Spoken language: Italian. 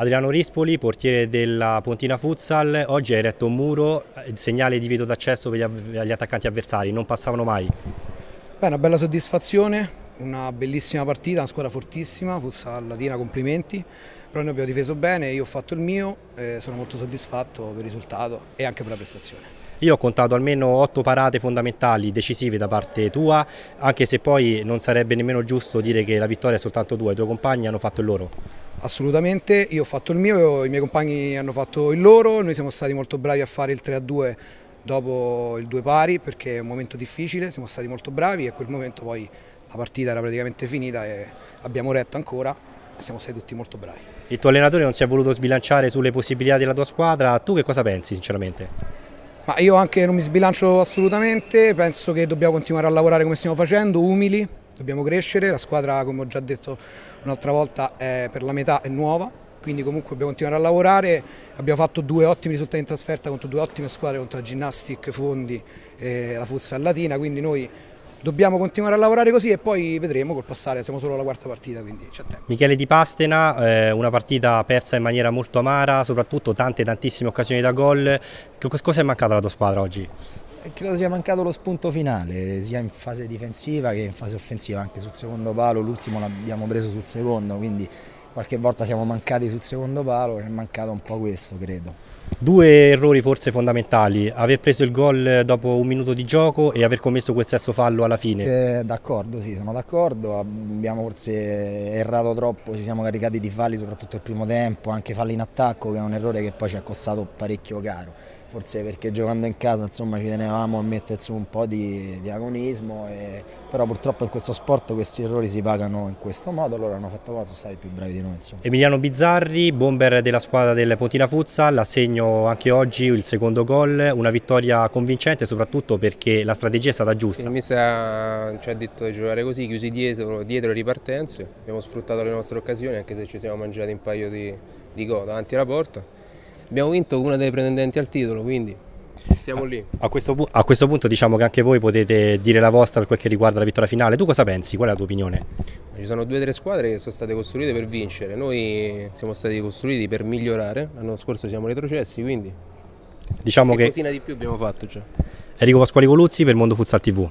Adriano Rispoli, portiere della Pontina Futsal, oggi hai eretto un muro, il eh, segnale di vieto d'accesso per gli attaccanti avversari, non passavano mai. Beh, una bella soddisfazione, una bellissima partita, una squadra fortissima, Futsal Latina, complimenti, però noi abbiamo difeso bene, io ho fatto il mio, eh, sono molto soddisfatto per il risultato e anche per la prestazione. Io ho contato almeno otto parate fondamentali, decisive da parte tua, anche se poi non sarebbe nemmeno giusto dire che la vittoria è soltanto tua, i tuoi compagni hanno fatto il loro. Assolutamente, io ho fatto il mio, i miei compagni hanno fatto il loro, noi siamo stati molto bravi a fare il 3-2 dopo il 2 pari perché è un momento difficile, siamo stati molto bravi e a quel momento poi la partita era praticamente finita e abbiamo retto ancora, siamo stati tutti molto bravi. Il tuo allenatore non si è voluto sbilanciare sulle possibilità della tua squadra, tu che cosa pensi sinceramente? Ma io anche non mi sbilancio assolutamente, penso che dobbiamo continuare a lavorare come stiamo facendo, umili, dobbiamo crescere, la squadra come ho già detto un'altra volta è per la metà è nuova, quindi comunque dobbiamo continuare a lavorare, abbiamo fatto due ottimi risultati in trasferta contro due ottime squadre, contro la Gymnastic Fondi e la Futsal Latina, quindi noi dobbiamo continuare a lavorare così e poi vedremo col passare, siamo solo alla quarta partita quindi c'è tempo. Michele Di Pastena, eh, una partita persa in maniera molto amara, soprattutto tante tantissime occasioni da gol, cosa è mancata alla tua squadra oggi? Credo sia mancato lo spunto finale, sia in fase difensiva che in fase offensiva, anche sul secondo palo, l'ultimo l'abbiamo preso sul secondo, quindi qualche volta siamo mancati sul secondo palo, è mancato un po' questo credo. Due errori forse fondamentali, aver preso il gol dopo un minuto di gioco e aver commesso quel sesto fallo alla fine. Eh, d'accordo, sì, sono d'accordo, abbiamo forse errato troppo, ci siamo caricati di falli soprattutto il primo tempo, anche falli in attacco che è un errore che poi ci ha costato parecchio caro, forse perché giocando in casa insomma, ci tenevamo a mettere su un po' di, di agonismo, e... però purtroppo in questo sport questi errori si pagano in questo modo, loro hanno fatto cosa, sono stati più bravi di Trentino. Insomma. Emiliano Bizzarri, bomber della squadra del Pontina Futsal, assegno anche oggi il secondo gol, una vittoria convincente soprattutto perché la strategia è stata giusta. Il mister ci ha detto di giocare così, chiusi dietro, dietro ripartenze, abbiamo sfruttato le nostre occasioni anche se ci siamo mangiati un paio di, di gol davanti alla porta. Abbiamo vinto una delle pretendenti al titolo, quindi siamo lì. A questo, a questo, punto diciamo che anche voi potete dire la vostra per quel che riguarda la vittoria finale. Tu cosa pensi? Qual è la tua opinione? Ci sono due o tre squadre che sono state costruite per vincere, noi siamo stati costruiti per migliorare, l'anno scorso siamo retrocessi, quindi diciamo che, che cosina di più abbiamo fatto già. Enrico Pasquali Coluzzi per Mondo Futsal TV.